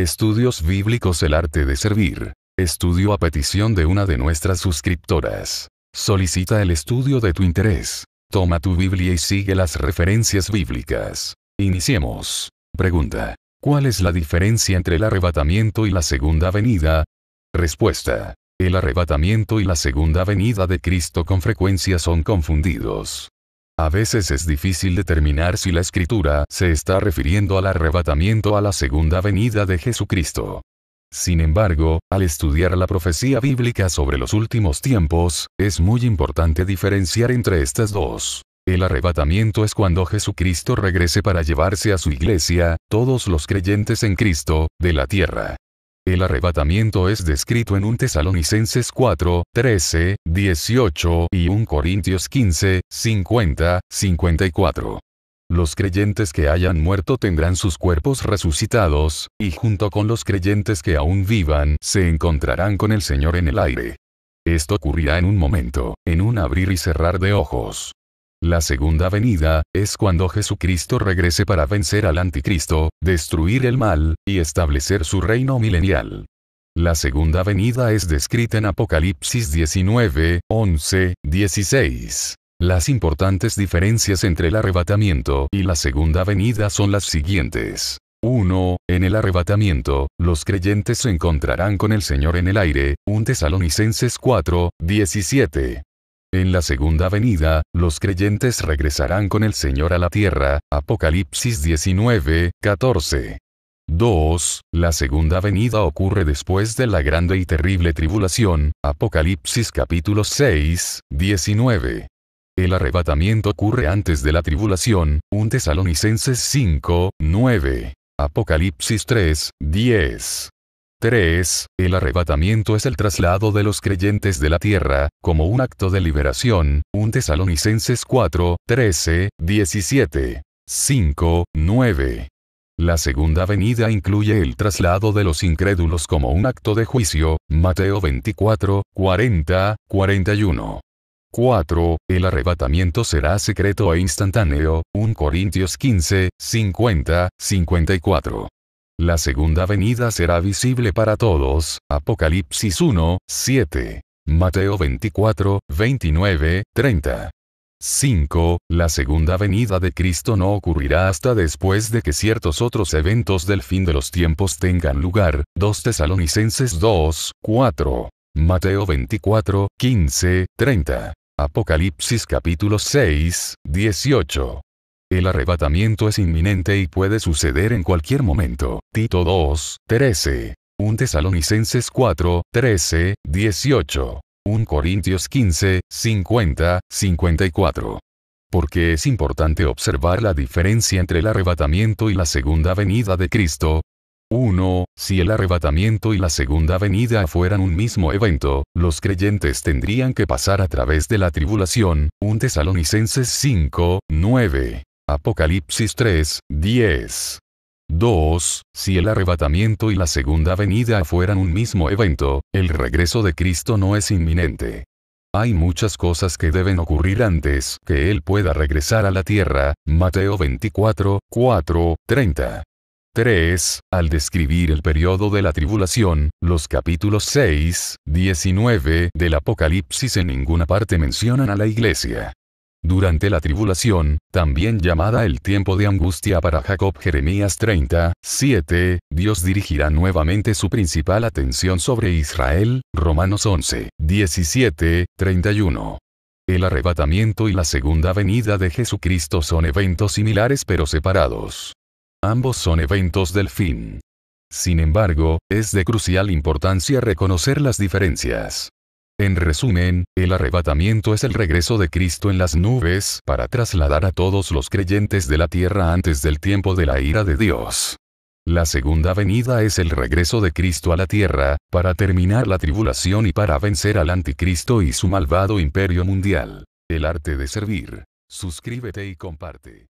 Estudios Bíblicos El Arte de Servir. Estudio a petición de una de nuestras suscriptoras. Solicita el estudio de tu interés. Toma tu Biblia y sigue las referencias bíblicas. Iniciemos. Pregunta. ¿Cuál es la diferencia entre el arrebatamiento y la segunda venida? Respuesta. El arrebatamiento y la segunda venida de Cristo con frecuencia son confundidos. A veces es difícil determinar si la escritura se está refiriendo al arrebatamiento a la segunda venida de Jesucristo. Sin embargo, al estudiar la profecía bíblica sobre los últimos tiempos, es muy importante diferenciar entre estas dos. El arrebatamiento es cuando Jesucristo regrese para llevarse a su iglesia, todos los creyentes en Cristo, de la tierra. El arrebatamiento es descrito en un Tesalonicenses 4, 13, 18 y un Corintios 15, 50, 54. Los creyentes que hayan muerto tendrán sus cuerpos resucitados, y junto con los creyentes que aún vivan, se encontrarán con el Señor en el aire. Esto ocurrirá en un momento, en un abrir y cerrar de ojos. La segunda venida, es cuando Jesucristo regrese para vencer al anticristo, destruir el mal, y establecer su reino milenial. La segunda venida es descrita en Apocalipsis 19, 11, 16. Las importantes diferencias entre el arrebatamiento y la segunda venida son las siguientes. 1. En el arrebatamiento, los creyentes se encontrarán con el Señor en el aire, 1 Tesalonicenses 4, 17. En la segunda venida, los creyentes regresarán con el Señor a la tierra. Apocalipsis 19, 14. 2. La segunda venida ocurre después de la grande y terrible tribulación. Apocalipsis capítulo 6, 19. El arrebatamiento ocurre antes de la tribulación. 1 Tesalonicenses 5, 9. Apocalipsis 3, 10. 3. El arrebatamiento es el traslado de los creyentes de la tierra, como un acto de liberación, 1 Tesalonicenses 4, 13, 17. 5, 9. La segunda venida incluye el traslado de los incrédulos como un acto de juicio, Mateo 24, 40, 41. 4. El arrebatamiento será secreto e instantáneo, 1 Corintios 15, 50, 54. La segunda venida será visible para todos. Apocalipsis 1, 7. Mateo 24, 29, 30. 5. La segunda venida de Cristo no ocurrirá hasta después de que ciertos otros eventos del fin de los tiempos tengan lugar. 2 Tesalonicenses 2, 4. Mateo 24, 15, 30. Apocalipsis capítulo 6, 18. El arrebatamiento es inminente y puede suceder en cualquier momento. Tito 2, 13. 1 Tesalonicenses 4, 13, 18. 1 Corintios 15, 50, 54. Porque es importante observar la diferencia entre el arrebatamiento y la segunda venida de Cristo. 1. Si el arrebatamiento y la segunda venida fueran un mismo evento, los creyentes tendrían que pasar a través de la tribulación. 1 Tesalonicenses 5, 9. Apocalipsis 3, 10. 2. Si el arrebatamiento y la segunda venida fueran un mismo evento, el regreso de Cristo no es inminente. Hay muchas cosas que deben ocurrir antes que Él pueda regresar a la tierra, Mateo 24, 4, 30. 3. Al describir el periodo de la tribulación, los capítulos 6, 19 del Apocalipsis en ninguna parte mencionan a la iglesia. Durante la tribulación, también llamada el tiempo de angustia para Jacob Jeremías 30, 7, Dios dirigirá nuevamente su principal atención sobre Israel, Romanos 11, 17, 31. El arrebatamiento y la segunda venida de Jesucristo son eventos similares pero separados. Ambos son eventos del fin. Sin embargo, es de crucial importancia reconocer las diferencias. En resumen, el arrebatamiento es el regreso de Cristo en las nubes para trasladar a todos los creyentes de la tierra antes del tiempo de la ira de Dios. La segunda venida es el regreso de Cristo a la tierra, para terminar la tribulación y para vencer al anticristo y su malvado imperio mundial. El arte de servir. Suscríbete y comparte.